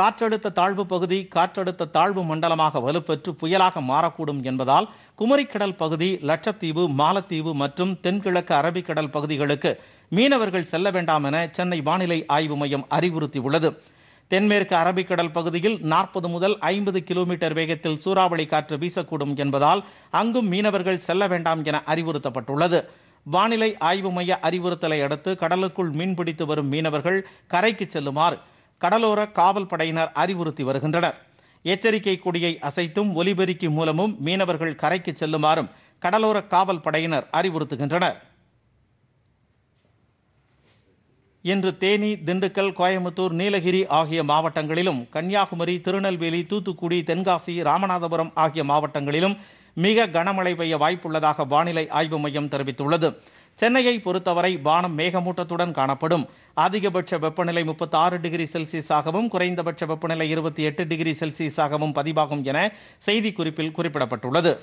காற்றழுத்த தாழ்வு பகுதி காற்றழுத்த தாழ்வு மண்டலமாக வலுப்பெற்று புயலாக மாறக்கூடும் என்பதால் குமரிக்கடல் பகுதி லட்சத்தீவு மாலத்தீவு மற்றும் தென்கிழக்கு அரபிக்கடல் பகுதிகளுக்கு மீனவர்கள் செல்ல வேண்டாம் என சென்னை வானிலை ஆய்வு மையம் அறிவுறுத்தியுள்ளது தென்மேற்கு அரபிக்கடல் பகுதியில் நாற்பது முதல் ஐம்பது கிலோமீட்டர் வேகத்தில் சூறாவளி காற்று வீசக்கூடும் என்பதால் அங்கும் மீனவர்கள் செல்ல வேண்டாம் என அறிவுறுத்தப்பட்டுள்ளது வானிலை ஆய்வு மைய அறிவுறுத்தலை அடுத்து கடலுக்குள் மீன்பிடித்து வரும் மீனவர்கள் கரைக்கு செல்லுமாறு கடலோர காவல் படையினர் அறிவுறுத்தி வருகின்றனர் எச்சரிக்கை கொடியை அசைத்தும் ஒலிபெருக்கி மூலமும் மீனவர்கள் கரைக்கு செல்லுமாறும் கடலோர காவல் படையினர் அறிவுறுத்துகின்றனர் இன்று தேனி திண்டுக்கல் கோயமுத்தூர் நீலகிரி ஆகிய மாவட்டங்களிலும் கன்னியாகுமரி திருநெல்வேலி தூத்துக்குடி தென்காசி ராமநாதபுரம் ஆகிய மாவட்டங்களிலும் மிக கனமழை பெய்ய வாய்ப்புள்ளதாக வானிலை ஆய்வு மையம் தெரிவித்துள்ளது சென்னையை பொறுத்தவரை வானம் மேகமூட்டத்துடன் காணப்படும் அதிகபட்ச வெப்பநிலை முப்பத்தி ஆறு டிகிரி செல்சியஸாகவும் குறைந்தபட்ச வெப்பநிலை இருபத்தி எட்டு டிகிரி செல்சியஸாகவும் பதிவாகும் என செய்திக்குறிப்பில் குறிப்பிடப்பட்டுள்ளது